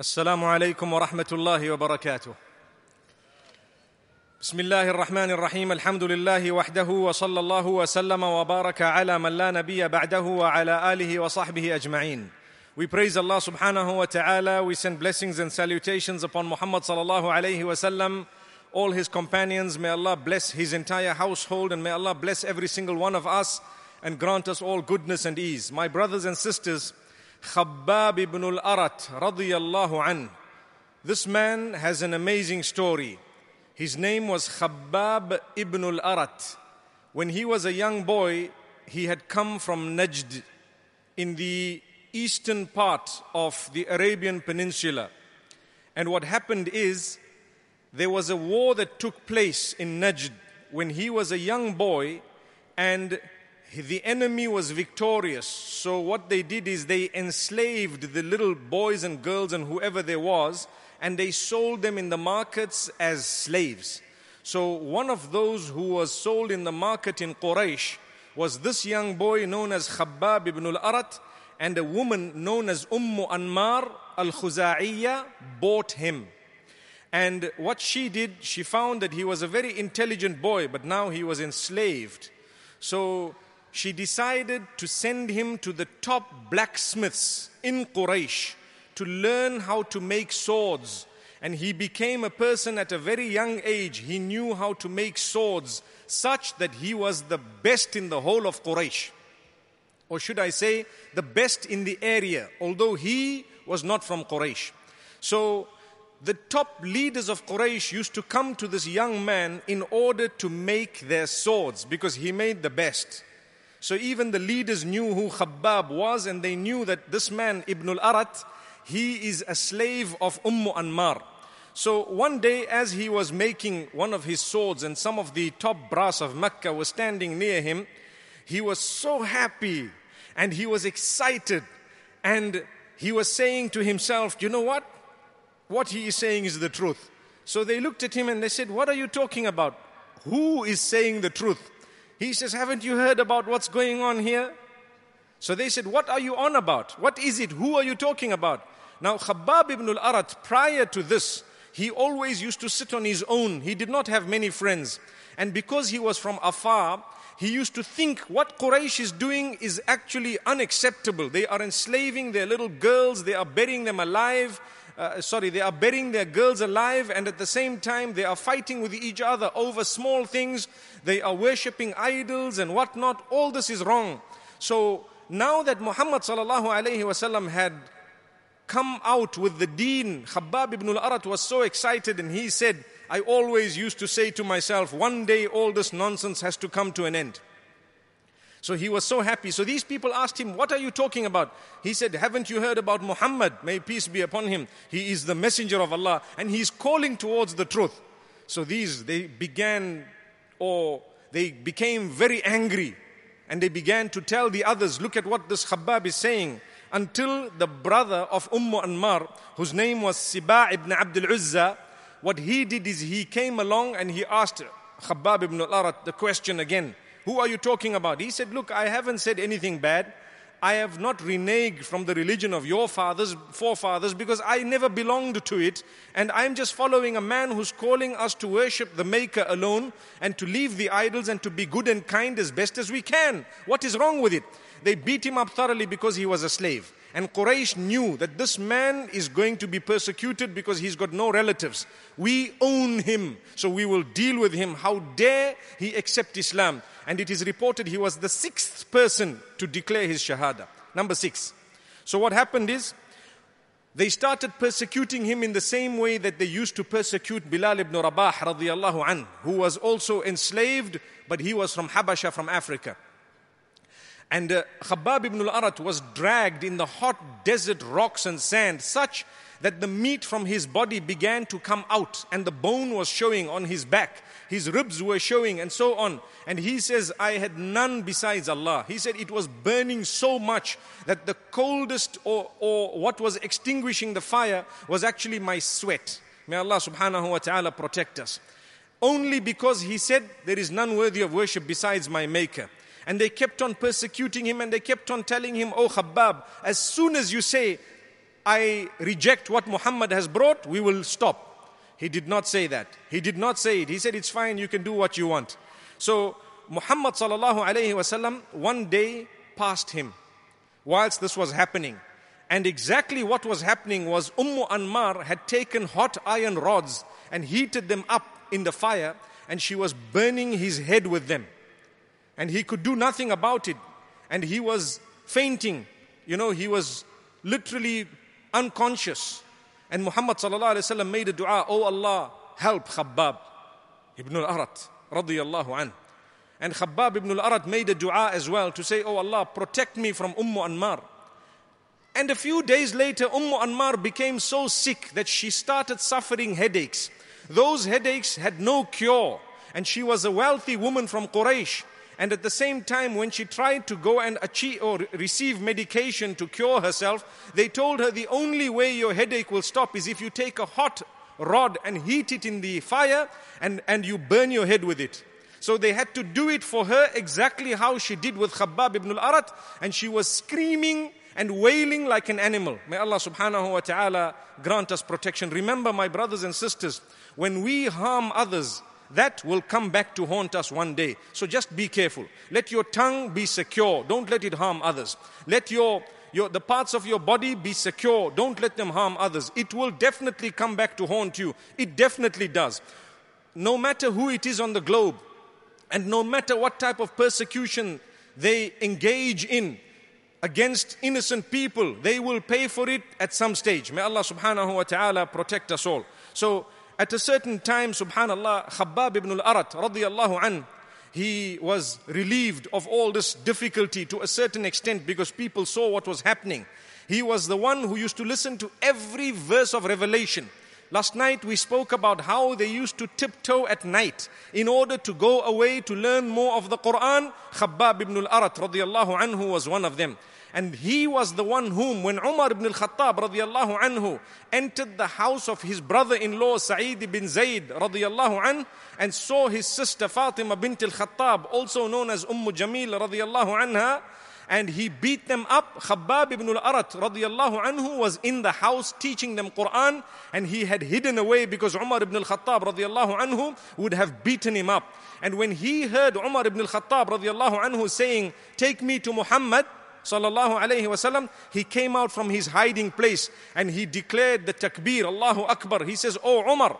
السلام عليكم ورحمه الله وبركاته بسم الله الرحمن الرحيم الحمد لله وحده وصلى الله وسلم وبارك على من لا نبي بعده وعلى اله وصحبه اجمعين We praise Allah subhanahu wa ta'ala. We send blessings and salutations upon Muhammad sallallahu alayhi wa sallam, all his companions. May Allah bless his entire household and may Allah bless every single one of us and grant us all goodness and ease. My brothers and sisters, Khabbab ibn al-Arat radiyallahu anhu. This man has an amazing story. His name was Khabbab ibn al-Arat. When he was a young boy, he had come from Najd in the eastern part of the Arabian Peninsula. And what happened is there was a war that took place in Najd when he was a young boy, and the enemy was victorious. So, what they did is they enslaved the little boys and girls and whoever there was, and they sold them in the markets as slaves. So, one of those who was sold in the market in Quraysh was this young boy known as Khabbab ibn al Arat, and a woman known as Ummu Anmar al Khuza'iyya bought him. And what she did, she found that he was a very intelligent boy, but now he was enslaved. So she decided to send him to the top blacksmiths in Quraysh to learn how to make swords. And he became a person at a very young age. He knew how to make swords such that he was the best in the whole of Quraysh. Or should I say, the best in the area, although he was not from Quraysh. So the top leaders of Quraysh used to come to this young man in order to make their swords because he made the best. So even the leaders knew who Khabbab was, and they knew that this man, Ibn al Arat, he is a slave of Umm Anmar. So one day, as he was making one of his swords, and some of the top brass of Mecca was standing near him, he was so happy and he was excited, and he was saying to himself, You know what? What he is saying is the truth. So they looked at him and they said, What are you talking about? Who is saying the truth? He says, Haven't you heard about what's going on here? So they said, What are you on about? What is it? Who are you talking about? Now, Khabbab ibn al Arat, prior to this, he always used to sit on his own. He did not have many friends. And because he was from afar, he used to think what Quraysh is doing is actually unacceptable. They are enslaving their little girls, they are burying them alive, uh, sorry, they are burying their girls alive, and at the same time, they are fighting with each other over small things. They are worshipping idols and whatnot. All this is wrong. So now that Muhammad sallallahu alayhi wasallam had come out with the deen, Khabbab ibn al-Arat was so excited and he said, I always used to say to myself, one day all this nonsense has to come to an end. So he was so happy. So these people asked him, What are you talking about? He said, Haven't you heard about Muhammad? May peace be upon him. He is the messenger of Allah and he is calling towards the truth. So these, they began or they became very angry and they began to tell the others, Look at what this Khabbab is saying. Until the brother of Umm Anmar, whose name was Siba ibn Abdul Uzza, what he did is he came along and he asked Khabbab ibn al Arat the question again. Who are you talking about? He said, Look, I haven't said anything bad. I have not reneged from the religion of your fathers, forefathers, because I never belonged to it. And I'm just following a man who's calling us to worship the Maker alone and to leave the idols and to be good and kind as best as we can. What is wrong with it? They beat him up thoroughly because he was a slave. And Quraysh knew that this man is going to be persecuted because he's got no relatives. We own him, so we will deal with him. How dare he accept Islam? And it is reported he was the sixth person to declare his Shahada. Number six. So what happened is, they started persecuting him in the same way that they used to persecute Bilal ibn Rabah an, who was also enslaved, but he was from Habasha, from Africa. And uh, Khabbab ibn al-Arat was dragged in the hot desert rocks and sand, such that the meat from his body began to come out, and the bone was showing on his back, his ribs were showing, and so on. And he says, I had none besides Allah. He said, It was burning so much that the coldest or, or what was extinguishing the fire was actually my sweat. May Allah subhanahu wa ta'ala protect us. Only because he said, There is none worthy of worship besides my Maker. And they kept on persecuting him and they kept on telling him, Oh Khabbab, as soon as you say, I reject what Muhammad has brought, we will stop. He did not say that. He did not say it. He said, It's fine, you can do what you want. So Muhammad sallallahu alayhi wasallam one day passed him whilst this was happening. And exactly what was happening was Ummu Anmar had taken hot iron rods and heated them up in the fire, and she was burning his head with them and he could do nothing about it. And he was fainting. You know, he was literally unconscious. And Muhammad ﷺ made a dua, Oh Allah, help Khabbab ibn al-Arat, And Khabbab ibn al-Arat made a dua as well to say, Oh Allah, protect me from Ummu Anmar. And a few days later, Ummu Anmar became so sick that she started suffering headaches. Those headaches had no cure. And she was a wealthy woman from Quraysh. And at the same time, when she tried to go and achieve or receive medication to cure herself, they told her the only way your headache will stop is if you take a hot rod and heat it in the fire and, and you burn your head with it. So they had to do it for her exactly how she did with Khabbab ibn al-Arat and she was screaming and wailing like an animal. May Allah subhanahu wa ta'ala grant us protection. Remember my brothers and sisters, when we harm others, that will come back to haunt us one day. So just be careful. Let your tongue be secure. Don't let it harm others. Let your, your the parts of your body be secure. Don't let them harm others. It will definitely come back to haunt you. It definitely does. No matter who it is on the globe, and no matter what type of persecution they engage in, against innocent people. They will pay for it at some stage. May Allah subhanahu wa ta'ala protect us all. So at a certain time, subhanAllah, Khabbab ibn al-Arat radiallahu an, he was relieved of all this difficulty to a certain extent because people saw what was happening. He was the one who used to listen to every verse of Revelation. Last night we spoke about how they used to tiptoe at night in order to go away to learn more of the Quran. Khabbab ibn al-Arat radiallahu anhu was one of them. And he was the one whom, when Umar ibn al-Khattab radiallahu anhu entered the house of his brother-in-law Sa'id ibn Zayd radiallahu anhu and saw his sister Fatima bint al-Khattab, also known as Umm Jamil radiallahu anha, and he beat them up. Khabbab ibn al-Arat radiallahu anhu was in the house teaching them Quran and he had hidden away because Umar ibn al-Khattab radiallahu anhu would have beaten him up. And when he heard Umar ibn al-Khattab radiallahu anhu saying, take me to Muhammad, sallallahu alayhi wasallam, he came out from his hiding place and he declared the takbir, Allahu Akbar. He says, "O oh Umar,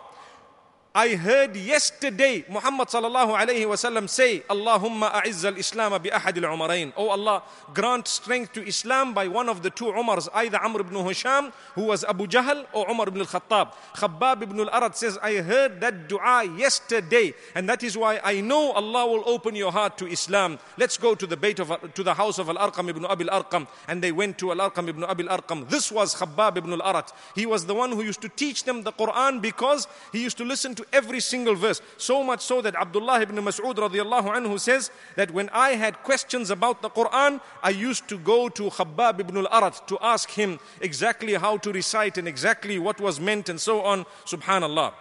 I heard yesterday Muhammad sallallahu alayhi wasallam say, Allahumma a'izz al-Islam bi ahad al-Umarain. Oh Allah, grant strength to Islam by one of the two Umars, either Amr ibn Husham, who was Abu Jahl, or Umar ibn al-Khattab. Khabbab ibn al-Arad says, I heard that dua yesterday, and that is why I know Allah will open your heart to Islam. Let's go to the bait of, to the house of al-Arqam ibn Abi al-Arqam. And they went to al-Arqam ibn Abi al-Arqam. This was Khabbab ibn al-Arat. He was the one who used to teach them the Quran because he used to listen to every single verse. So much so that Abdullah ibn Mas'ud radiallahu anhu says that when I had questions about the Quran, I used to go to Khabbab ibn al-Arat to ask him exactly how to recite and exactly what was meant and so on. Subhanallah.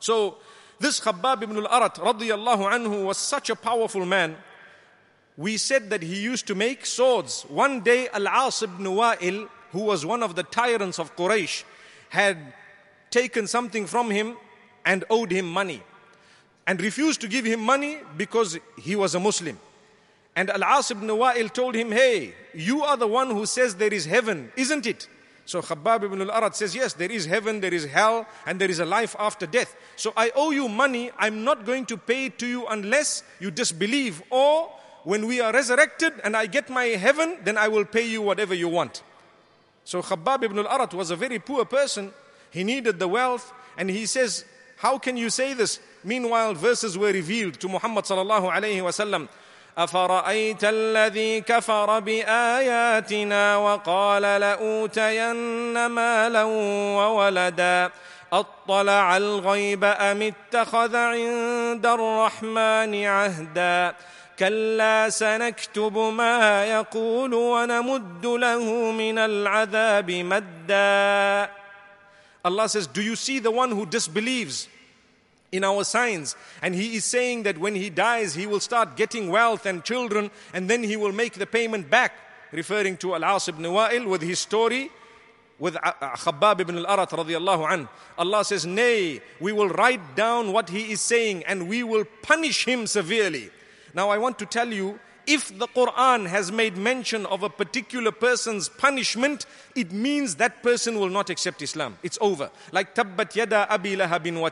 So this Khabbab ibn al-Arat radiallahu anhu was such a powerful man. We said that he used to make swords. One day Al-As ibn Wa'il, who was one of the tyrants of Quraysh, had taken something from him and owed him money and refused to give him money because he was a Muslim. And Al As ibn Wa'il told him, Hey, you are the one who says there is heaven, isn't it? So Khabbab ibn al Arad says, Yes, there is heaven, there is hell, and there is a life after death. So I owe you money. I'm not going to pay it to you unless you disbelieve. Or when we are resurrected and I get my heaven, then I will pay you whatever you want. So Khabbab ibn al Arad was a very poor person. He needed the wealth, and he says, How can you say this? Meanwhile, verses were revealed to Muhammad sallallahu alayhi wasallam. أفرأيت الذي كفر بآياتنا وقال لأوتين مالا وولدا أطلع الغيب أم اتخذ عند الرحمن عهدا كلا سنكتب ما يقول ونمد له من العذاب مدا Allah says, Do you see the one who disbelieves in our signs? And he is saying that when he dies, he will start getting wealth and children, and then he will make the payment back, referring to Al As ibn Wa'il with his story with Khabbab ibn al-Arat radiyallahu an. Allah says, nay, we will write down what he is saying and we will punish him severely. Now I want to tell you if the Quran has made mention of a particular person's punishment, it means that person will not accept Islam. It's over. Like Tabbat Yada Abi Lahabin wa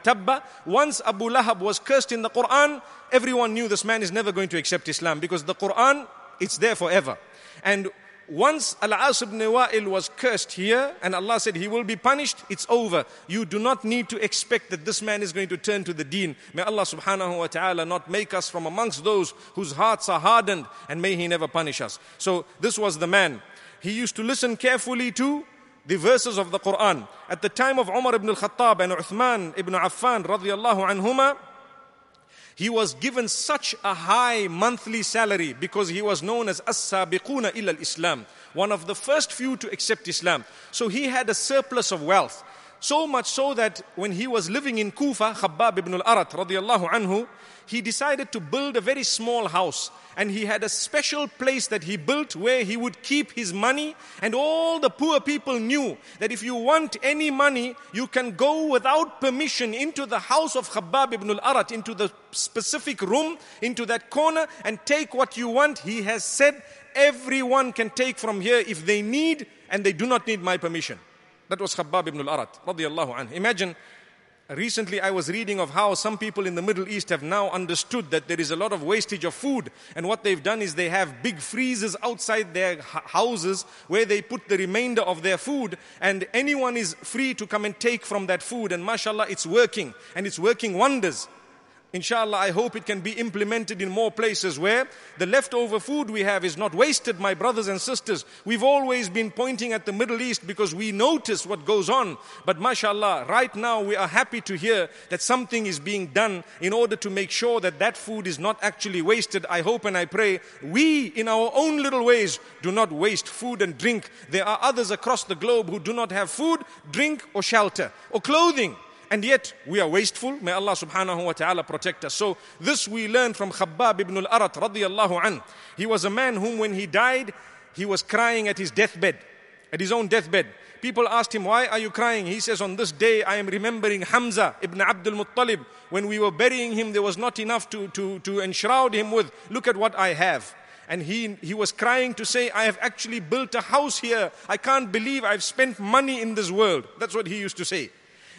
Once Abu Lahab was cursed in the Quran, everyone knew this man is never going to accept Islam because the Quran, it's there forever. And once Al-As ibn Wa'il was cursed here and Allah said he will be punished, it's over. You do not need to expect that this man is going to turn to the deen. May Allah subhanahu wa ta'ala not make us from amongst those whose hearts are hardened and may he never punish us. So this was the man. He used to listen carefully to the verses of the Quran. At the time of Umar ibn al-Khattab and Uthman ibn Affan radiyallahu anhumah, he was given such a high monthly salary because he was known as As-Sabiquna illa al-Islam, one of the first few to accept Islam. So he had a surplus of wealth. So much so that when he was living in Kufa, Khabbab ibn al-Arat radiallahu anhu, he decided to build a very small house. And he had a special place that he built where he would keep his money. And all the poor people knew that if you want any money, you can go without permission into the house of Khabbab ibn al-Arat, into the specific room, into that corner, and take what you want. He has said, everyone can take from here if they need, and they do not need my permission. That was Khabbab ibn al arat radiallahu anhu. Imagine, recently I was reading of how some people in the Middle East have now understood that there is a lot of wastage of food. And what they've done is they have big freezers outside their houses where they put the remainder of their food. And anyone is free to come and take from that food. And mashallah, it's working. And it's working wonders. Inshallah, I hope it can be implemented in more places where the leftover food we have is not wasted, my brothers and sisters. We've always been pointing at the Middle East because we notice what goes on. But mashallah, right now we are happy to hear that something is being done in order to make sure that that food is not actually wasted. I hope and I pray we, in our own little ways, do not waste food and drink. There are others across the globe who do not have food, drink, or shelter, or clothing and yet we are wasteful. May Allah subhanahu wa ta'ala protect us. So this we learn from Khabbab ibn al-Arat radiyallahu anh. He was a man whom when he died, he was crying at his deathbed, at his own deathbed. People asked him, Why are you crying? He says, On this day I am remembering Hamza ibn Abdul Muttalib. When we were burying him, there was not enough to, to, to enshroud him with. Look at what I have. And he, he was crying to say, I have actually built a house here. I can't believe I've spent money in this world. That's what he used to say.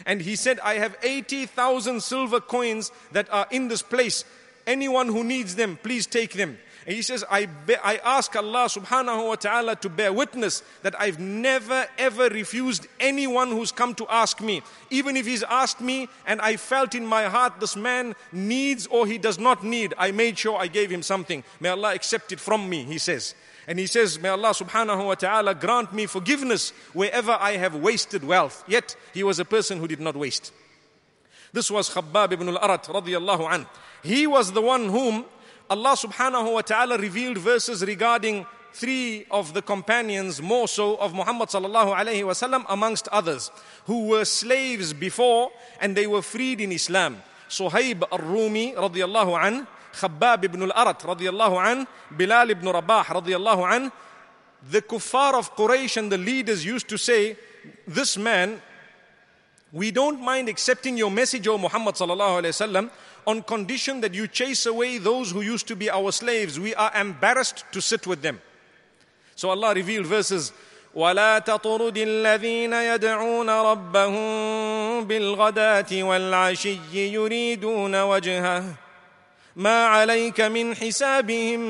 And he said, I have 80,000 silver coins that are in this place. Anyone who needs them, please take them. And he says, I, be, I ask Allah subhanahu wa ta'ala to bear witness that I've never ever refused anyone who's come to ask me. Even if he's asked me and I felt in my heart this man needs or he does not need, I made sure I gave him something. May Allah accept it from me, he says. And he says, May Allah subhanahu wa ta'ala grant me forgiveness wherever I have wasted wealth. Yet he was a person who did not waste. This was Khabbab ibn al-Arat radiyallahu an. He was the one whom Allah subhanahu wa ta'ala revealed verses regarding three of the companions more so of Muhammad sallallahu alaihi wasallam amongst others who were slaves before and they were freed in Islam. Suhaib al-Rumi radiyallahu an خباب بن الأرت رضي الله عنه بلال بن Rabah رضي الله عنه the kuffar of Quraysh and the leaders used to say this man we don't mind accepting your message O Muhammad sallallahu on condition that you chase away those who used to be our slaves we are embarrassed to sit with them so Allah revealed verses ولا تطرد الذين يدعون ربهم بالغداة والعشي يريدون وجهه ما عليك من حسابهم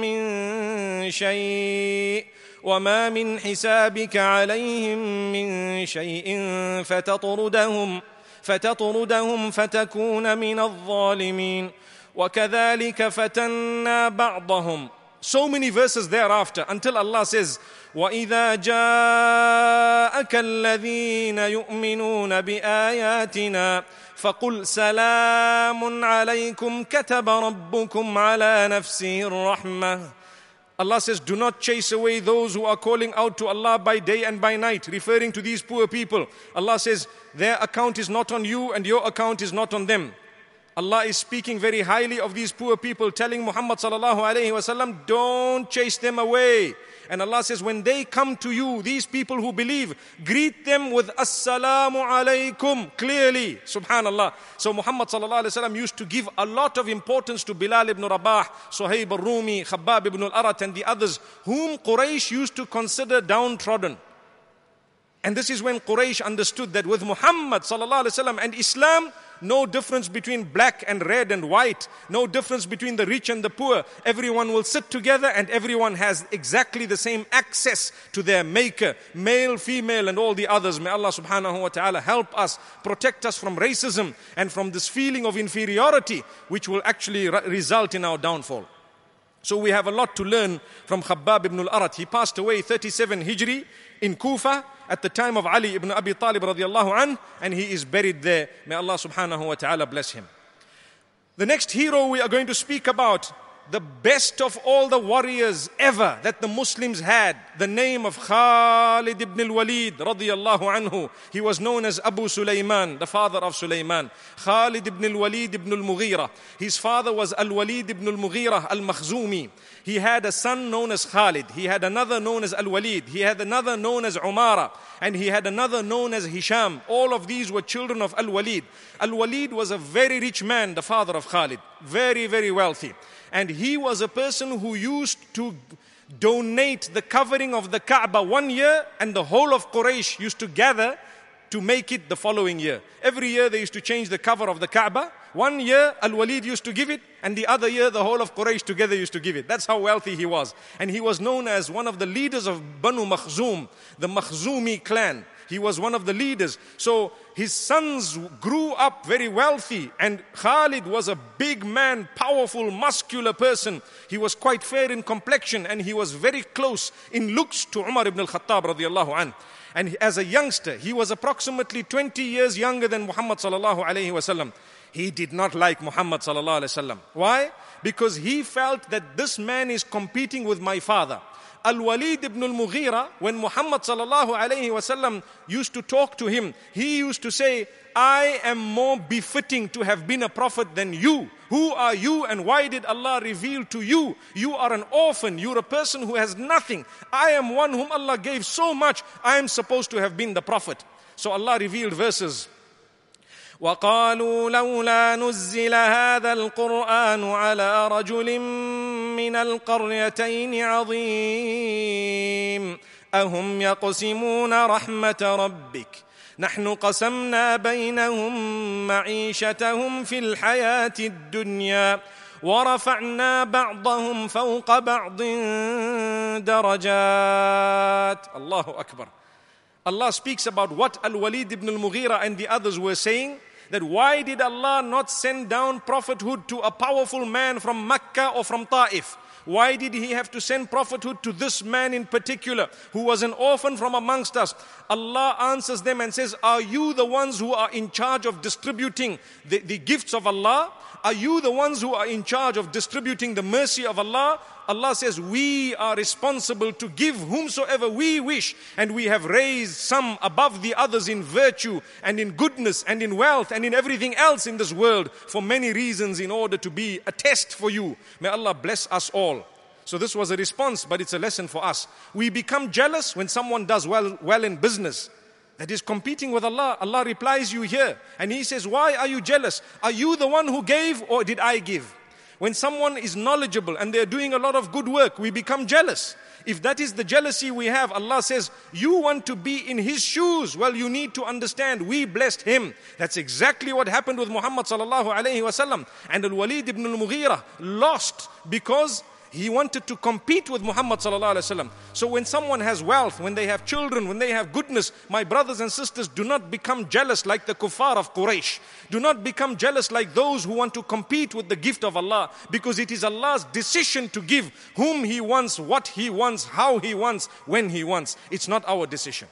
من شيء وما من حسابك عليهم من شيء فتطردهم فتطردهم فتكون من الظالمين وكذلك فتنا بعضهم so many verses thereafter until Allah says وإذا جاءك الذين يؤمنون بآياتنا فقل سلام عليكم كتب ربكم على نفسه الرحمة Allah says, Do not chase away those who are calling out to Allah by day and by night, referring to these poor people. Allah says, Their account is not on you and your account is not on them. Allah is speaking very highly of these poor people, telling Muhammad sallallahu alayhi wasallam, Don't chase them away. And Allah says, when they come to you, these people who believe, greet them with Assalamu alaykum clearly. Subhanallah. So Muhammad sallallahu alayhi wa used to give a lot of importance to Bilal ibn Rabah, Suhaib al-Rumi, Khabbab ibn al-Arat and the others, whom Quraysh used to consider downtrodden. And this is when Quraysh understood that with Muhammad sallallahu alayhi wa and Islam, no difference between black and red and white, no difference between the rich and the poor. Everyone will sit together and everyone has exactly the same access to their maker, male, female, and all the others. May Allah subhanahu wa ta'ala help us, protect us from racism and from this feeling of inferiority, which will actually re- result in our downfall. So we have a lot to learn from Khabbab ibn al-Arat. He passed away 37 Hijri in Kufa at the time of Ali ibn Abi Talib radiallahu an, and he is buried there. May Allah subhanahu wa ta'ala bless him. The next hero we are going to speak about, the best of all the warriors ever that the Muslims had, the name of Khalid ibn al-Walid radiallahu anhu. He was known as Abu Sulaiman, the father of Sulaiman. Khalid ibn al-Walid ibn al-Mughira. His father was al-Walid ibn al-Mughira al-Makhzumi. He had a son known as Khalid. He had another known as Al Walid. He had another known as Umara. And he had another known as Hisham. All of these were children of Al Walid. Al Walid was a very rich man, the father of Khalid. Very, very wealthy. And he was a person who used to donate the covering of the Kaaba one year, and the whole of Quraysh used to gather to make it the following year. Every year they used to change the cover of the Kaaba one year Al-Walid used to give it and the other year the whole of Quraysh together used to give it. That's how wealthy he was. And he was known as one of the leaders of Banu Makhzum, the Makhzumi clan. He was one of the leaders. So his sons grew up very wealthy, and Khalid was a big man, powerful, muscular person. He was quite fair in complexion, and he was very close in looks to Umar ibn al-Khattab radiallahu an. And as a youngster, he was approximately 20 years younger than Muhammad sallallahu alayhi wasallam. He did not like Muhammad sallallahu alaihi wasallam. Why? Because he felt that this man is competing with my father. Al-Walid ibn al-Mughira, when Muhammad sallallahu alayhi wasallam used to talk to him, he used to say, I am more befitting to have been a prophet than you. Who are you and why did Allah reveal to you? You are an orphan. You're a person who has nothing. I am one whom Allah gave so much. I am supposed to have been the prophet. So Allah revealed verses وقالوا لولا نزل هذا القرآن على رجل من القريتين عظيم أهم يقسمون رحمة ربك نحن قسمنا بينهم معيشتهم في الحياة الدنيا ورفعنا بعضهم فوق بعض درجات الله أكبر Allah speaks about what Al-Walid ibn al-Mughira and the others were saying that why did Allah not send down prophethood to a powerful man from Mecca or from Ta'if? Why did he have to send prophethood to this man in particular who was an orphan from amongst us? Allah answers them and says, Are you the ones who are in charge of distributing the, the gifts of Allah? Are you the ones who are in charge of distributing the mercy of Allah? Allah says, We are responsible to give whomsoever we wish, and we have raised some above the others in virtue and in goodness and in wealth and in everything else in this world for many reasons in order to be a test for you. May Allah bless us all. So this was a response, but it's a lesson for us. We become jealous when someone does well, well in business. That is competing with Allah. Allah replies you here. And He says, Why are you jealous? Are you the one who gave or did I give? When someone is knowledgeable and they're doing a lot of good work, we become jealous. If that is the jealousy we have, Allah says, You want to be in His shoes. Well, you need to understand, we blessed Him. That's exactly what happened with Muhammad And Al Walid ibn al Mughira lost because he wanted to compete with Muhammad So when someone has wealth, when they have children, when they have goodness, my brothers and sisters, do not become jealous like the kuffar of Quraysh. Do not become jealous like those who want to compete with the gift of Allah, because it is Allah's decision to give whom He wants, what He wants, how He wants, when He wants. It's not our decision.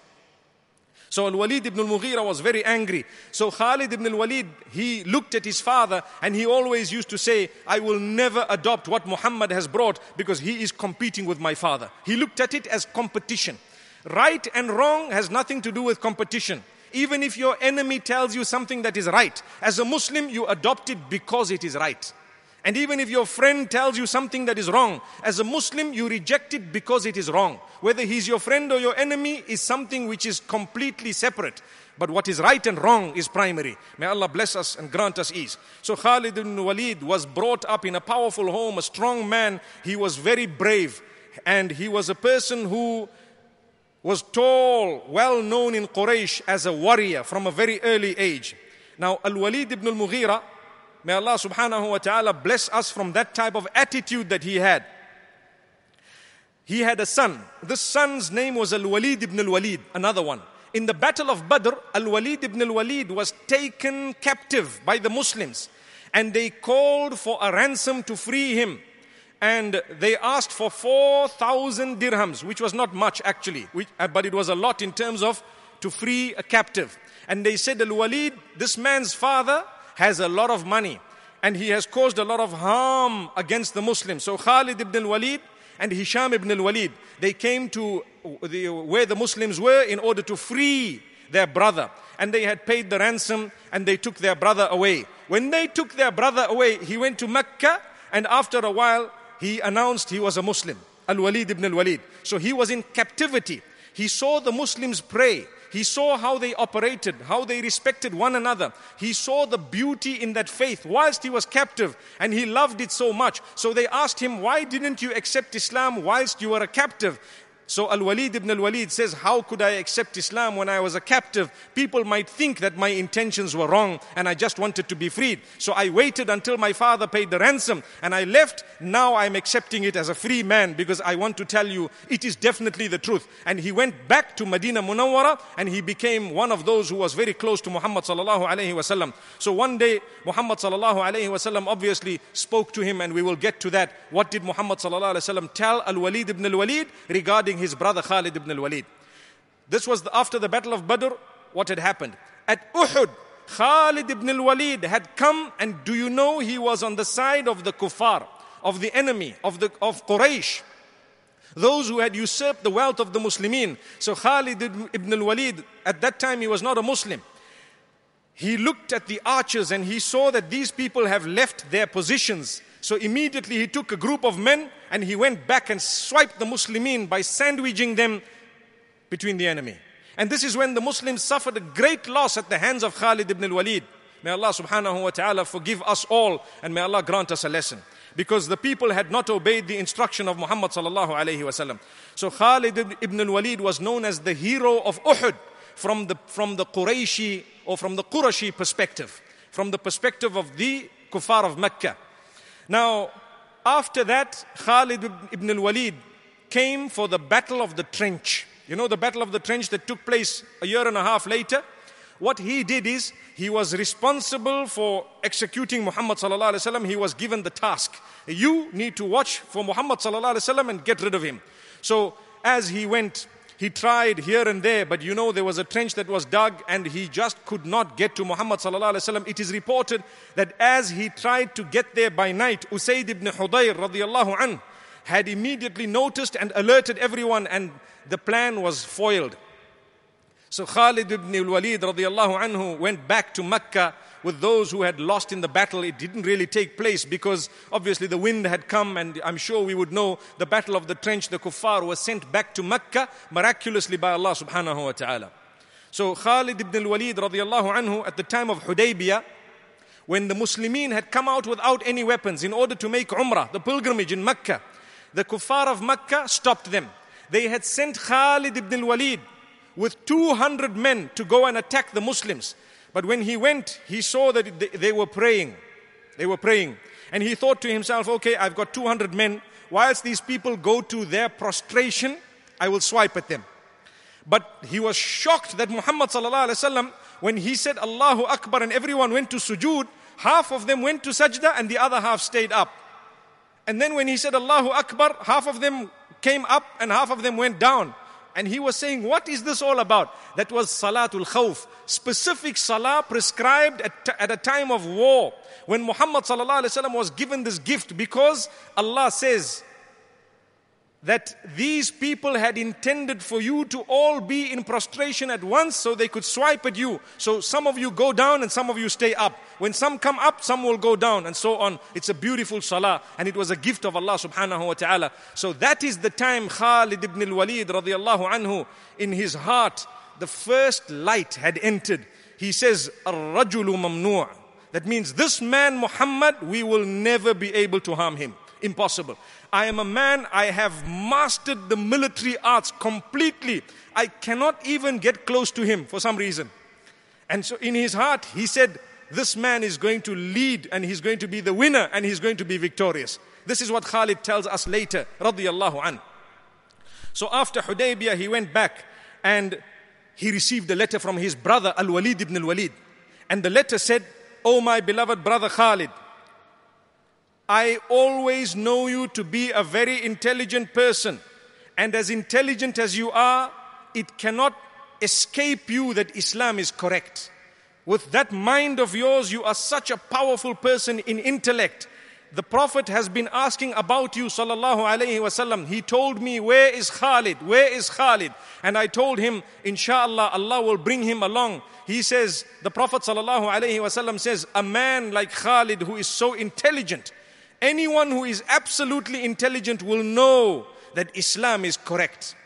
So Al-Walid ibn al-Mughira was very angry. So Khalid ibn al-Walid, he looked at his father and he always used to say, I will never adopt what Muhammad has brought because he is competing with my father. He looked at it as competition. Right and wrong has nothing to do with competition. Even if your enemy tells you something that is right, as a Muslim, you adopt it because it is right. And even if your friend tells you something that is wrong, as a Muslim, you reject it because it is wrong. Whether he's your friend or your enemy is something which is completely separate. But what is right and wrong is primary. May Allah bless us and grant us ease. So Khalid ibn Walid was brought up in a powerful home, a strong man. He was very brave. And he was a person who was tall, well known in Quraysh as a warrior from a very early age. Now, Al Walid ibn al Mughira May Allah subhanahu wa ta'ala bless us from that type of attitude that he had. He had a son. This son's name was Al Walid ibn Al Walid, another one. In the Battle of Badr, Al Walid ibn Al Walid was taken captive by the Muslims and they called for a ransom to free him. And they asked for 4,000 dirhams, which was not much actually, uh, but it was a lot in terms of to free a captive. And they said, Al Walid, this man's father has a lot of money and he has caused a lot of harm against the Muslims. So Khalid ibn al-Walid and Hisham ibn al-Walid, they came to the, where the Muslims were in order to free their brother. And they had paid the ransom and they took their brother away. When they took their brother away, he went to Mecca and after a while, he announced he was a Muslim. Al-Walid ibn al-Walid. So he was in captivity. He saw the Muslims pray he saw how they operated, how they respected one another. He saw the beauty in that faith whilst he was captive and he loved it so much. So they asked him, Why didn't you accept Islam whilst you were a captive? So Al Walid ibn Al Walid says, How could I accept Islam when I was a captive? People might think that my intentions were wrong and I just wanted to be freed. So I waited until my father paid the ransom and I left. Now I'm accepting it as a free man because I want to tell you it is definitely the truth. And he went back to Medina Munawwara and he became one of those who was very close to Muhammad sallallahu alayhi wasallam. So one day Muhammad sallallahu alayhi wasallam obviously spoke to him and we will get to that. What did Muhammad sallallahu alayhi wasallam tell Al Walid ibn Al Walid regarding his brother Khalid ibn al-Walid. This was the, after the Battle of Badr, what had happened. At Uhud, Khalid ibn al-Walid had come and do you know he was on the side of the kuffar, of the enemy, of, the, of Quraysh those who had usurped the wealth of the Muslimin. So Khalid ibn al Walid, at that time he was not a Muslim. He looked at the archers and he saw that these people have left their positions so immediately he took a group of men and he went back and swiped the Muslimin by sandwiching them between the enemy. And this is when the Muslims suffered a great loss at the hands of Khalid ibn al-Walid. May Allah subhanahu wa ta'ala forgive us all and may Allah grant us a lesson. Because the people had not obeyed the instruction of Muhammad sallallahu alayhi wasallam. So Khalid ibn al-Walid was known as the hero of Uhud from the, from the Qurayshi or from the Qurashi perspective. From the perspective of the kuffar of Mecca. Now, after that, Khalid ibn al Walid came for the Battle of the Trench. You know, the Battle of the Trench that took place a year and a half later? What he did is he was responsible for executing Muhammad. He was given the task. You need to watch for Muhammad and get rid of him. So, as he went he tried here and there, but you know there was a trench that was dug and he just could not get to Muhammad It is reported that as he tried to get there by night, Usaid ibn Hudayr had immediately noticed and alerted everyone and the plan was foiled. So Khalid ibn al-Walid went back to Mecca with those who had lost in the battle, it didn't really take place because obviously the wind had come, and I'm sure we would know the battle of the trench. The kuffar was sent back to Mecca miraculously by Allah subhanahu wa ta'ala. So Khalid ibn al-Walid radiallahu anhu at the time of Hudaybiyah, when the Muslimin had come out without any weapons in order to make Umrah, the pilgrimage in Mecca, the kuffar of Mecca stopped them. They had sent Khalid ibn al-Walid with 200 men to go and attack the Muslims. But when he went, he saw that they were praying. They were praying. And he thought to himself, okay, I've got 200 men. Whilst these people go to their prostration, I will swipe at them. But he was shocked that Muhammad when he said Allahu Akbar and everyone went to sujood, half of them went to sajda and the other half stayed up. And then when he said Allahu Akbar, half of them came up and half of them went down. And he was saying, What is this all about? That was Salatul Khawf, specific salah prescribed at, at a time of war. When Muhammad was given this gift, because Allah says, that these people had intended for you to all be in prostration at once so they could swipe at you. So some of you go down and some of you stay up. When some come up, some will go down and so on. It's a beautiful salah and it was a gift of Allah subhanahu wa ta'ala. So that is the time Khalid ibn al-Walid radiallahu anhu in his heart, the first light had entered. He says, الرَّجُلُ مَمْنُوعٌ That means this man Muhammad, we will never be able to harm him impossible. I am a man, I have mastered the military arts completely. I cannot even get close to him for some reason. And so in his heart, he said, This man is going to lead and he's going to be the winner and he's going to be victorious. This is what Khalid tells us later, radiallahu an. So after Hudaybiyah, he went back and he received a letter from his brother Al Walid ibn Al Walid. And the letter said, O oh my beloved brother Khalid, I always know you to be a very intelligent person. And as intelligent as you are, it cannot escape you that Islam is correct. With that mind of yours, you are such a powerful person in intellect. The Prophet has been asking about you, sallallahu alayhi wasallam. He told me, Where is Khalid? Where is Khalid? And I told him, Inshallah, Allah will bring him along. He says, The Prophet sallallahu alayhi wasallam says, A man like Khalid who is so intelligent, Anyone who is absolutely intelligent will know that Islam is correct.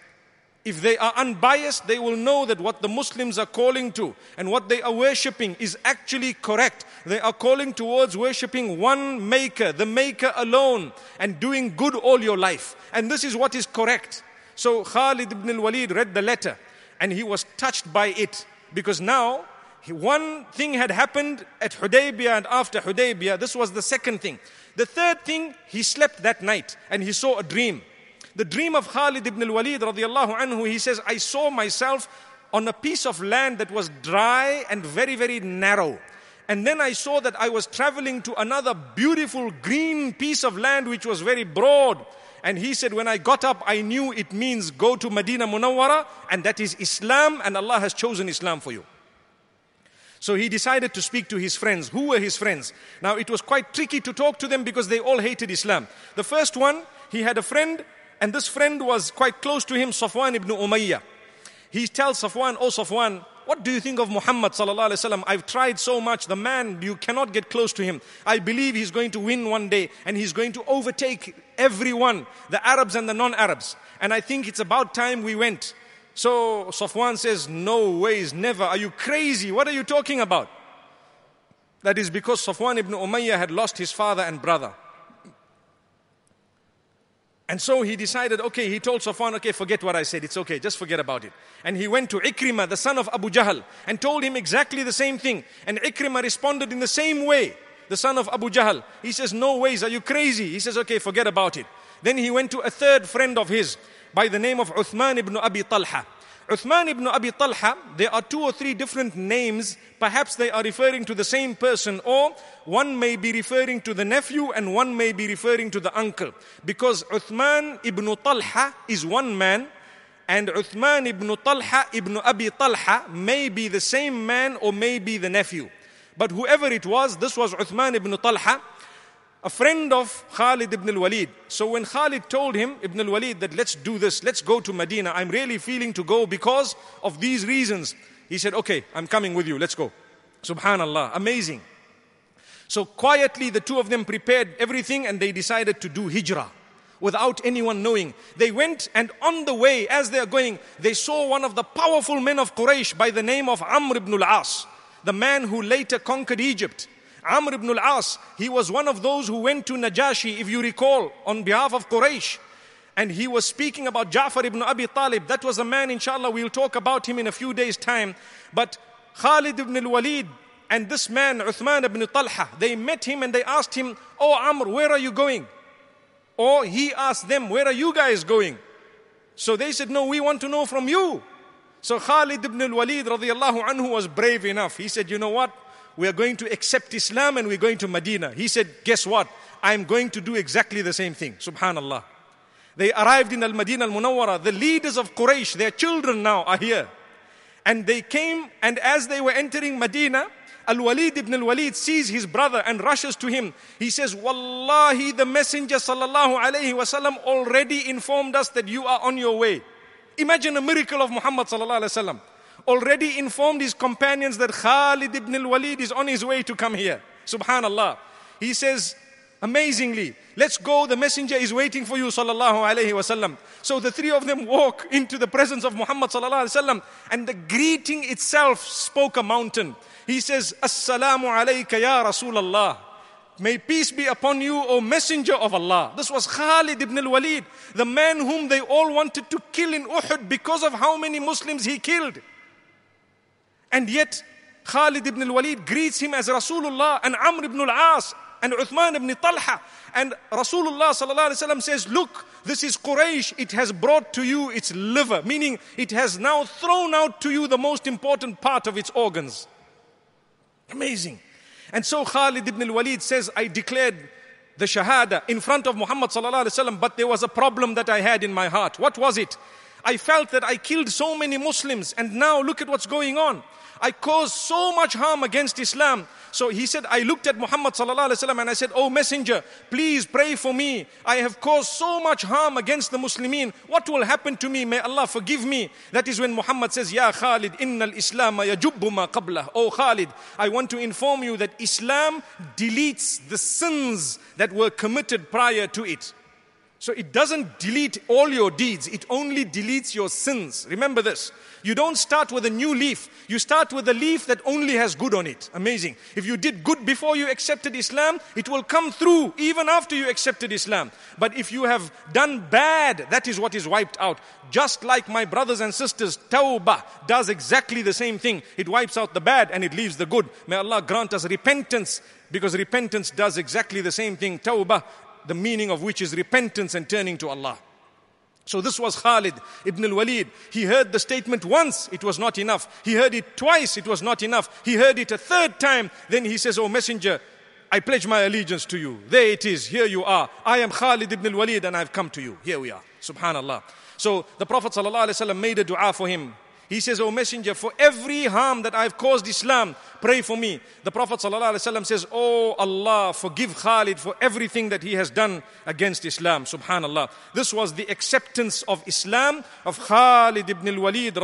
If they are unbiased, they will know that what the Muslims are calling to and what they are worshipping is actually correct. They are calling towards worshipping one maker, the maker alone, and doing good all your life. And this is what is correct. So Khalid ibn al Walid read the letter and he was touched by it because now one thing had happened at Hudaybiyah and after Hudaybiyah, this was the second thing. The third thing, he slept that night and he saw a dream. The dream of Khalid ibn al-Walid radiallahu anhu, he says, I saw myself on a piece of land that was dry and very, very narrow. And then I saw that I was traveling to another beautiful green piece of land which was very broad. And he said, When I got up, I knew it means go to Medina Munawwara, and that is Islam, and Allah has chosen Islam for you. So he decided to speak to his friends. Who were his friends? Now it was quite tricky to talk to them because they all hated Islam. The first one, he had a friend, and this friend was quite close to him, Safwan ibn Umayyah. He tells Safwan, Oh Safwan, what do you think of Muhammad sallallahu alaihi wasallam? I've tried so much. The man, you cannot get close to him. I believe he's going to win one day and he's going to overtake everyone, the Arabs and the non-Arabs. And I think it's about time we went. So Safwan says, No ways, never. Are you crazy? What are you talking about? That is because Safwan ibn Umayyah had lost his father and brother. And so he decided, okay, he told Safwan, okay, forget what I said. It's okay, just forget about it. And he went to Ikrimah, the son of Abu Jahl, and told him exactly the same thing. And Ikrimah responded in the same way, the son of Abu Jahl. He says, no ways, are you crazy? He says, okay, forget about it. Then he went to a third friend of his by the name of Uthman ibn Abi Talha. Uthman ibn Abi Talha, there are two or three different names. Perhaps they are referring to the same person, or one may be referring to the nephew and one may be referring to the uncle. Because Uthman ibn Talha is one man, and Uthman ibn Talha ibn Abi Talha may be the same man or may be the nephew. But whoever it was, this was Uthman ibn Talha a friend of Khalid ibn al-Walid. So when Khalid told him, ibn al-Walid, that let's do this, let's go to Medina. I'm really feeling to go because of these reasons. He said, okay, I'm coming with you. Let's go. Subhanallah. Amazing. So quietly, the two of them prepared everything and they decided to do hijrah without anyone knowing. They went and on the way, as they are going, they saw one of the powerful men of Quraysh by the name of Amr ibn al-As, the man who later conquered Egypt. Amr ibn al-As, he was one of those who went to Najashi, if you recall, on behalf of Quraysh. And he was speaking about Ja'far ibn Abi Talib. That was a man, inshallah, we'll talk about him in a few days' time. But Khalid ibn al-Walid and this man, Uthman ibn Talha, they met him and they asked him, Oh Amr, where are you going? Or he asked them, Where are you guys going? So they said, No, we want to know from you. So Khalid ibn al-Walid radiallahu anhu was brave enough. He said, You know what? we are going to accept Islam and we're going to Medina. He said, Guess what? I'm going to do exactly the same thing. Subhanallah. They arrived in Al Madinah Al Munawwara. The leaders of Quraysh, their children now, are here. And they came, and as they were entering Medina, Al Walid ibn Al Walid sees his brother and rushes to him. He says, Wallahi, the Messenger sallallahu alayhi wasallam already informed us that you are on your way. Imagine a miracle of Muhammad sallallahu alayhi wasallam already informed his companions that Khalid ibn al-Walid is on his way to come here. Subhanallah. He says, amazingly, let's go, the messenger is waiting for you, sallallahu alayhi wasallam. So the three of them walk into the presence of Muhammad sallallahu alayhi wasallam, and the greeting itself spoke a mountain. He says, Assalamu alayka ya Rasulallah. May peace be upon you, O Messenger of Allah. This was Khalid ibn al Walid, the man whom they all wanted to kill in Uhud because of how many Muslims he killed. And yet, Khalid ibn al-Walid greets him as Rasulullah and Amr ibn al-As and Uthman ibn Talha. And Rasulullah sallallahu alayhi wasallam says, look, this is Quraysh. It has brought to you its liver, meaning it has now thrown out to you the most important part of its organs. Amazing. And so Khalid ibn al-Walid says, I declared the shahada in front of Muhammad sallallahu alaihi wasallam, but there was a problem that I had in my heart. What was it? I felt that I killed so many Muslims and now look at what's going on. I caused so much harm against Islam. So he said, I looked at Muhammad وسلم, and I said, Oh messenger, please pray for me. I have caused so much harm against the Muslimin. What will happen to me? May Allah forgive me. That is when Muhammad says, Ya Khalid, innal Islam yajubbu ma qabla. Oh Khalid, I want to inform you that Islam deletes the sins that were committed prior to it. So it doesn't delete all your deeds, it only deletes your sins. Remember this. You don't start with a new leaf. You start with a leaf that only has good on it. Amazing. If you did good before you accepted Islam, it will come through even after you accepted Islam. But if you have done bad, that is what is wiped out. Just like my brothers and sisters, Tawbah does exactly the same thing. It wipes out the bad and it leaves the good. May Allah grant us repentance because repentance does exactly the same thing. Tawbah, the meaning of which is repentance and turning to Allah. So this was Khalid ibn al-Walid. He heard the statement once, it was not enough. He heard it twice, it was not enough. He heard it a third time. Then he says, O messenger, I pledge my allegiance to you. There it is. Here you are. I am Khalid ibn al-Walid and I've come to you. Here we are. Subhanallah. So the Prophet ﷺ made a dua for him. He says, O messenger, for every harm that I've caused Islam, pray for me. The Prophet ﷺ says, Oh Allah, forgive Khalid for everything that he has done against Islam. Subhanallah. This was the acceptance of Islam of Khalid ibn al-Walid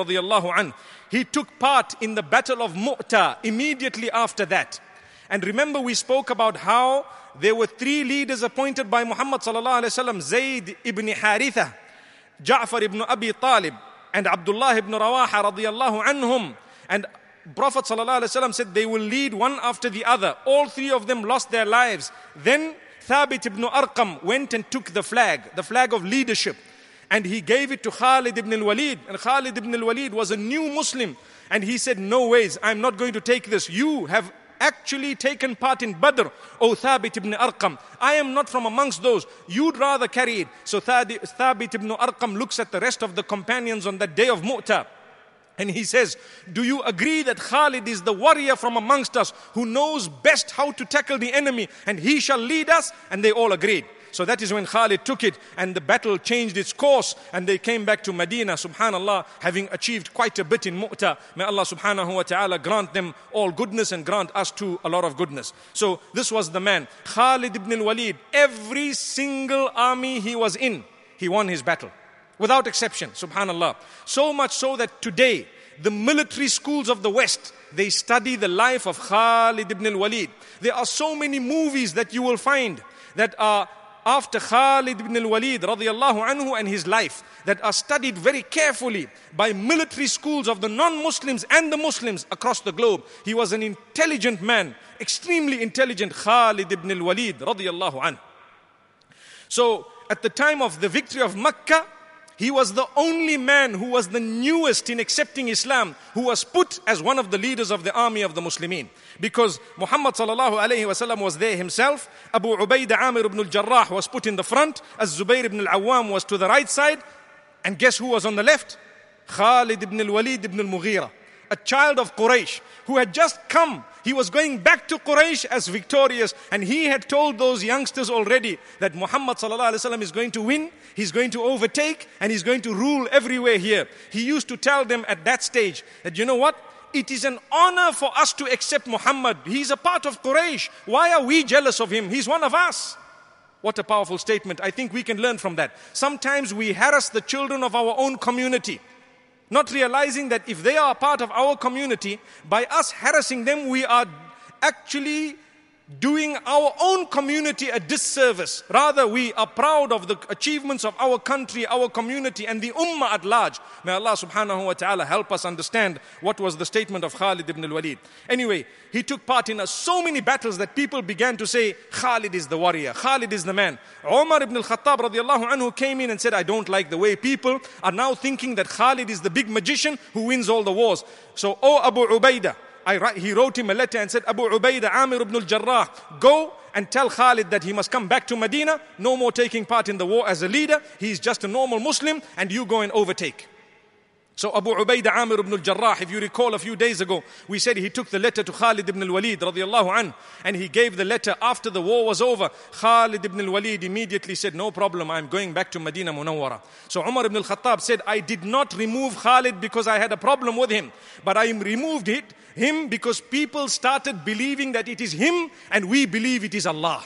He took part in the battle of Mu'tah immediately after that. And remember we spoke about how there were three leaders appointed by Muhammad Zayd ibn Haritha, Ja'far ibn Abi Talib, and Abdullah ibn Rawaha radiallahu anhum. And Prophet said they will lead one after the other. All three of them lost their lives. Then Thabit ibn Arqam went and took the flag, the flag of leadership. And he gave it to Khalid ibn al-Walid. And Khalid ibn al-Walid was a new Muslim. And he said, no ways, I'm not going to take this. You have actually taken part in Badr, O oh, Thabit ibn Arqam. I am not from amongst those. You'd rather carry it. So Thabit ibn Arqam looks at the rest of the companions on that day of Mu'tah. And he says, Do you agree that Khalid is the warrior from amongst us who knows best how to tackle the enemy and he shall lead us? And they all agreed. So that is when Khalid took it and the battle changed its course and they came back to Medina, subhanAllah, having achieved quite a bit in Mu'tah. May Allah subhanahu wa ta'ala grant them all goodness and grant us too a lot of goodness. So this was the man. Khalid ibn al-Walid, every single army he was in, he won his battle. Without exception, subhanAllah. So much so that today, the military schools of the West, they study the life of Khalid ibn al-Walid. There are so many movies that you will find that are after Khalid ibn al-Walid radiallahu anhu and his life that are studied very carefully by military schools of the non-Muslims and the Muslims across the globe. He was an intelligent man, extremely intelligent Khalid ibn al-Walid radiallahu anhu. So at the time of the victory of Makkah, he was the only man who was the newest in accepting Islam who was put as one of the leaders of the army of the Muslimin. Because Muhammad sallallahu alayhi wasallam was there himself, Abu Ubaidah Amir ibn al-Jarrah was put in the front, as Zubayr ibn al-Awwam was to the right side, and guess who was on the left? Khalid ibn al-Walid ibn al-Mughira a child of Quraysh who had just come. He was going back to Quraysh as victorious, and he had told those youngsters already that Muhammad is going to win, he's going to overtake, and he's going to rule everywhere here. He used to tell them at that stage that, you know what? It is an honor for us to accept Muhammad. He's a part of Quraysh. Why are we jealous of him? He's one of us. What a powerful statement. I think we can learn from that. Sometimes we harass the children of our own community. Not realizing that if they are a part of our community, by us harassing them, we are actually doing our own community a disservice. Rather, we are proud of the achievements of our country, our community, and the ummah at large. May Allah subhanahu wa ta'ala help us understand what was the statement of Khalid ibn al Walid. Anyway, he took part in so many battles that people began to say, Khalid is the warrior, Khalid is the man. Omar ibn al Khattab radiallahu anhu came in and said, I don't like the way people are now thinking that Khalid is the big magician who wins all the wars. So, O oh Abu Ubaidah, he wrote him a letter and said, Abu Ubaidah Amir ibn al-Jarrah, go and tell Khalid that he must come back to Medina, no more taking part in the war as a leader. He's just a normal Muslim and you go and overtake. So Abu Ubaidah Amir ibn al-Jarrah, if you recall a few days ago, we said he took the letter to Khalid ibn al-Walid radiallahu an, and he gave the letter after the war was over. Khalid ibn al-Walid immediately said, no problem, I'm going back to Medina Munawwara. So Umar ibn al-Khattab said, I did not remove Khalid because I had a problem with him, but I removed it him because people started believing that it is him and we believe it is Allah.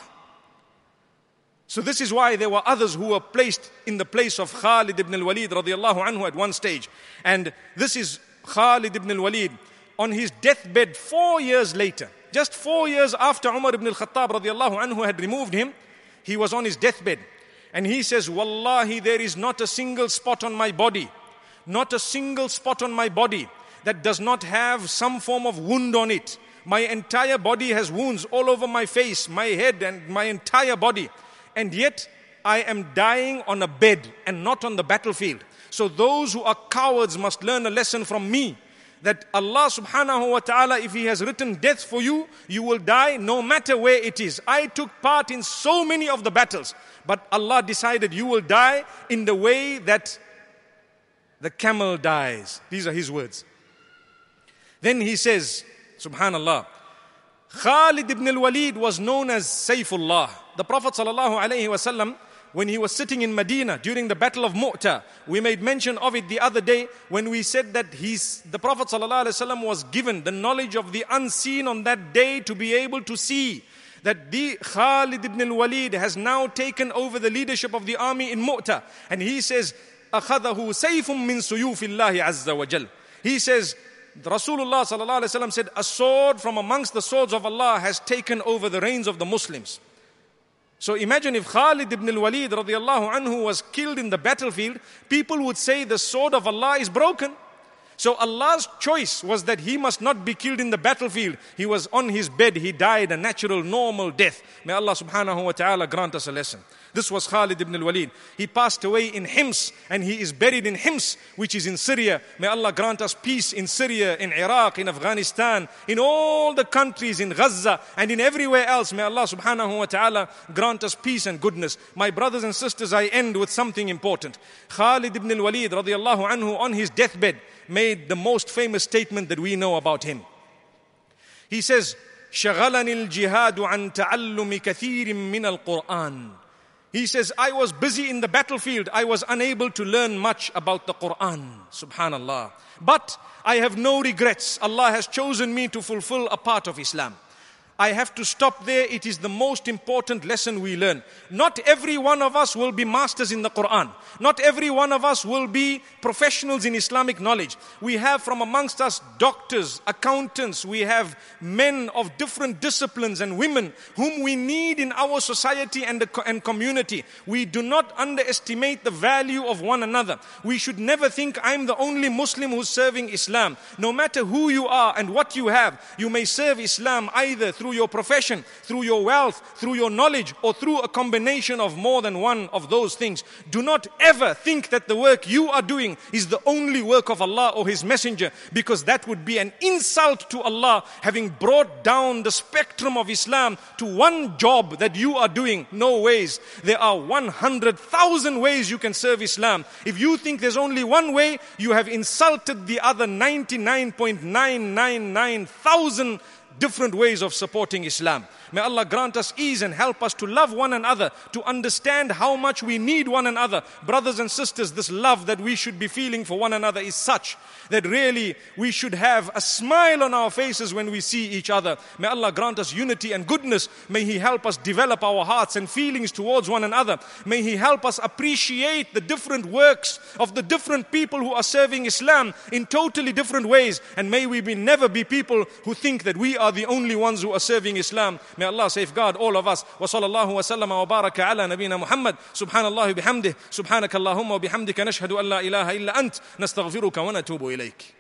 So this is why there were others who were placed in the place of Khalid ibn al-Walid radiallahu anhu at one stage. And this is Khalid ibn al-Walid on his deathbed four years later. Just four years after Umar ibn al-Khattab radiallahu anhu had removed him, he was on his deathbed. And he says, Wallahi, there is not a single spot on my body, not a single spot on my body that does not have some form of wound on it. My entire body has wounds all over my face, my head, and my entire body. And yet, I am dying on a bed and not on the battlefield. So those who are cowards must learn a lesson from me that Allah subhanahu wa ta'ala, if He has written death for you, you will die no matter where it is. I took part in so many of the battles, but Allah decided you will die in the way that the camel dies. These are His words. Then he says, Subhanallah, Khalid ibn al-Walid was known as Sayfullah. The Prophet wasallam, when he was sitting in Medina during the Battle of Mu'tah, we made mention of it the other day when we said that he's, the Prophet wasallam was given the knowledge of the unseen on that day to be able to see that the Khalid ibn al-Walid has now taken over the leadership of the army in Mu'tah, and he says, "أخذه سيف من سيوف الله عز وجل." He says the Rasulullah ﷺ said, A sword from amongst the swords of Allah has taken over the reins of the Muslims. So imagine if Khalid ibn al-Walid radiallahu anhu was killed in the battlefield, people would say the sword of Allah is broken. So Allah's choice was that he must not be killed in the battlefield. He was on his bed. He died a natural, normal death. May Allah subhanahu wa ta'ala grant us a lesson. This was Khalid ibn al-Walid. He passed away in Hims and he is buried in Hims, which is in Syria. May Allah grant us peace in Syria, in Iraq, in Afghanistan, in all the countries, in Gaza and in everywhere else. May Allah subhanahu wa ta'ala grant us peace and goodness. My brothers and sisters, I end with something important. Khalid ibn al-Walid radiyallahu anhu on his deathbed, made the most famous statement that we know about him. He says, "شغَلَنِ الجهاد عن تعلم كثير من القرآن. He says, I was busy in the battlefield. I was unable to learn much about the Quran. Subhanallah. But I have no regrets. Allah has chosen me to fulfill a part of Islam. I have to stop there. It is the most important lesson we learn. Not every one of us will be masters in the Quran. Not every one of us will be professionals in Islamic knowledge. We have from amongst us doctors, accountants, we have men of different disciplines and women whom we need in our society and, the, and community. We do not underestimate the value of one another. We should never think I'm the only Muslim who's serving Islam. No matter who you are and what you have, you may serve Islam either through through your profession, through your wealth, through your knowledge, or through a combination of more than one of those things. Do not ever think that the work you are doing is the only work of Allah or His Messenger, because that would be an insult to Allah having brought down the spectrum of Islam to one job that you are doing. No ways. There are 100,000 ways you can serve Islam. If you think there's only one way, you have insulted the other 99.999 thousand different ways of supporting Islam. May Allah grant us ease and help us to love one another, to understand how much we need one another. Brothers and sisters, this love that we should be feeling for one another is such that really we should have a smile on our faces when we see each other. May Allah grant us unity and goodness. May He help us develop our hearts and feelings towards one another. May He help us appreciate the different works of the different people who are serving Islam in totally different ways. And may we be, never be people who think that we are are the only ones who are serving Islam. May Allah safeguard all of us. Wa sallallahu wa sallama wa baraka Muhammad. Subhanallah bihamdih. Subhanakallahumma wa bihamdika nashhadu an la ilaha illa ant. Nastaghfiruka wa